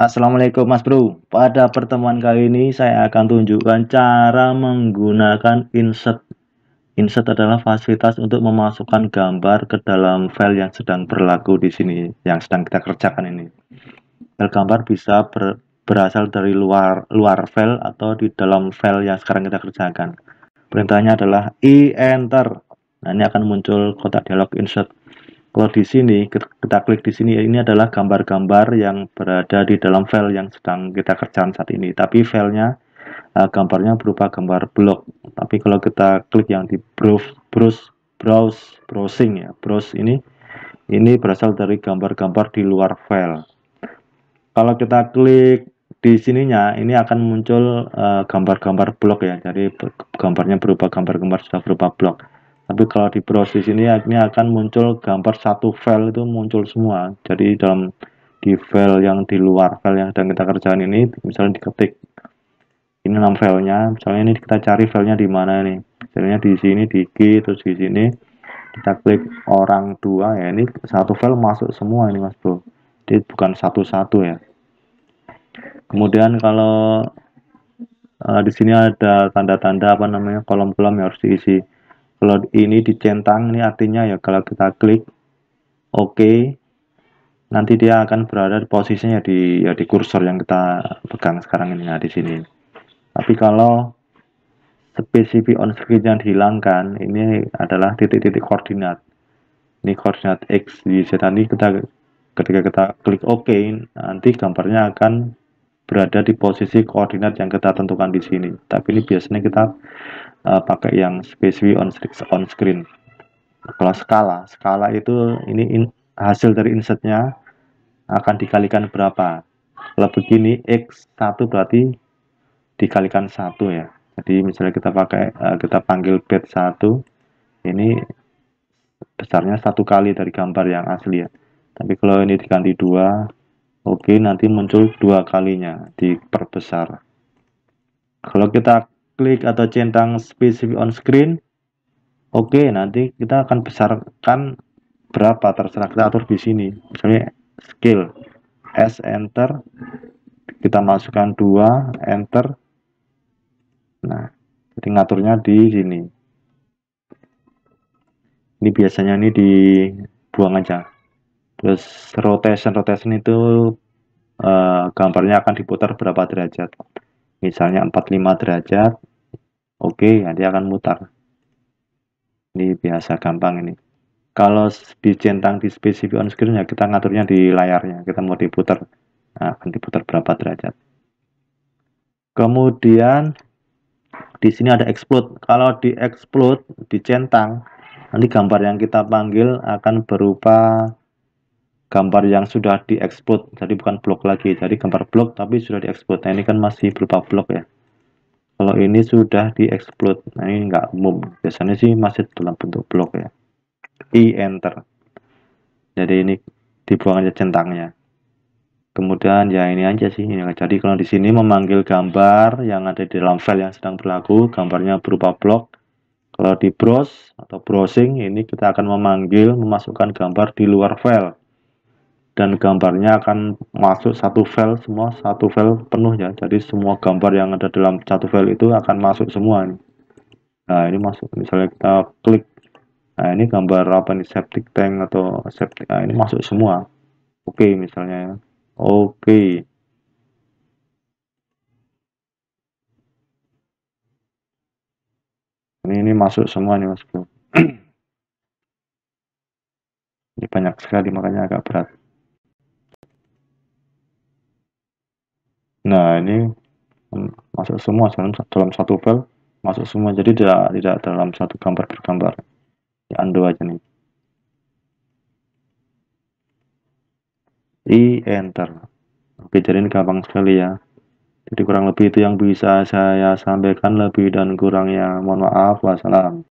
Assalamualaikum Mas Bro. Pada pertemuan kali ini saya akan tunjukkan cara menggunakan insert. Insert adalah fasilitas untuk memasukkan gambar ke dalam file yang sedang berlaku di sini, yang sedang kita kerjakan ini. File gambar bisa ber, berasal dari luar luar file atau di dalam file yang sekarang kita kerjakan. Perintahnya adalah i enter. Nah, ini akan muncul kotak dialog insert. Kalau di sini kita klik di sini ya, ini adalah gambar-gambar yang berada di dalam file yang sedang kita kerjakan saat ini. Tapi filenya eh, gambarnya berupa gambar blok. Tapi kalau kita klik yang di browse browse browsing ya browse ini ini berasal dari gambar-gambar di luar file. Kalau kita klik di sininya ini akan muncul eh, gambar-gambar uh, blok ya jadi gambarnya berupa gambar-gambar sudah berupa blok tapi kalau di browse di sini ini akan muncul gambar satu file itu muncul semua jadi dalam di file yang di luar file yang sedang kita kerjakan ini misalnya diketik ini enam filenya misalnya ini kita cari filenya di mana ini misalnya di sini di G terus di sini kita klik orang dua ya ini satu file masuk semua ini mas bro jadi bukan satu-satu ya kemudian kalau uh, di sini ada tanda-tanda apa namanya kolom-kolom yang harus diisi kalau ini dicentang ini artinya ya kalau kita klik oke okay, nanti dia akan berada di posisinya di ya di kursor yang kita pegang sekarang ini ya di sini tapi kalau spesifik on screen yang dihilangkan ini adalah titik-titik koordinat ini koordinat X, di Z nanti kita ketika kita klik OK nanti gambarnya akan berada di posisi koordinat yang kita tentukan di sini. Tapi ini biasanya kita uh, pakai yang spesifik on, on screen. Kalau skala, skala itu ini in, hasil dari insertnya akan dikalikan berapa. Kalau begini x1 berarti dikalikan satu ya. Jadi misalnya kita pakai uh, kita panggil bed 1 ini besarnya satu kali dari gambar yang asli ya. Tapi kalau ini diganti dua Oke, nanti muncul dua kalinya, diperbesar. Kalau kita klik atau centang specific on screen, oke, nanti kita akan besarkan berapa, terserah kita atur di sini. Misalnya scale, S enter, kita masukkan dua, enter. Nah, jadi ngaturnya di sini. Ini biasanya ini dibuang aja. Terus rotation rotation itu uh, gambarnya akan diputar berapa derajat. Misalnya 45 derajat. Oke, okay, ya, akan mutar. Ini biasa gampang ini. Kalau di centang di spesifik on screen ya kita ngaturnya di layarnya. Kita mau diputar. Nah, akan diputar berapa derajat. Kemudian di sini ada explode. Kalau di explode di centang nanti gambar yang kita panggil akan berupa gambar yang sudah diekspor jadi bukan blok lagi jadi gambar blok tapi sudah diekspor nah ini kan masih berupa blok ya kalau ini sudah diekspor nah ini nggak umum biasanya sih masih dalam bentuk blok ya i enter jadi ini dibuang aja centangnya kemudian ya ini aja sih ini jadi kalau di sini memanggil gambar yang ada di dalam file yang sedang berlaku gambarnya berupa blok kalau di browse atau browsing ini kita akan memanggil memasukkan gambar di luar file dan gambarnya akan masuk satu file semua satu file penuh ya jadi semua gambar yang ada dalam satu file itu akan masuk semua ini. nah ini masuk misalnya kita klik nah ini gambar apa nih septic tank atau septic nah ini masuk semua oke okay, misalnya ya oke okay. ini ini masuk semua nih mas bro ini banyak sekali makanya agak berat nah ini masuk semua dalam, satu file masuk semua jadi tidak tidak dalam satu gambar per gambar di undo aja nih i enter oke jadi ini gampang sekali ya jadi kurang lebih itu yang bisa saya sampaikan lebih dan kurangnya mohon maaf wassalam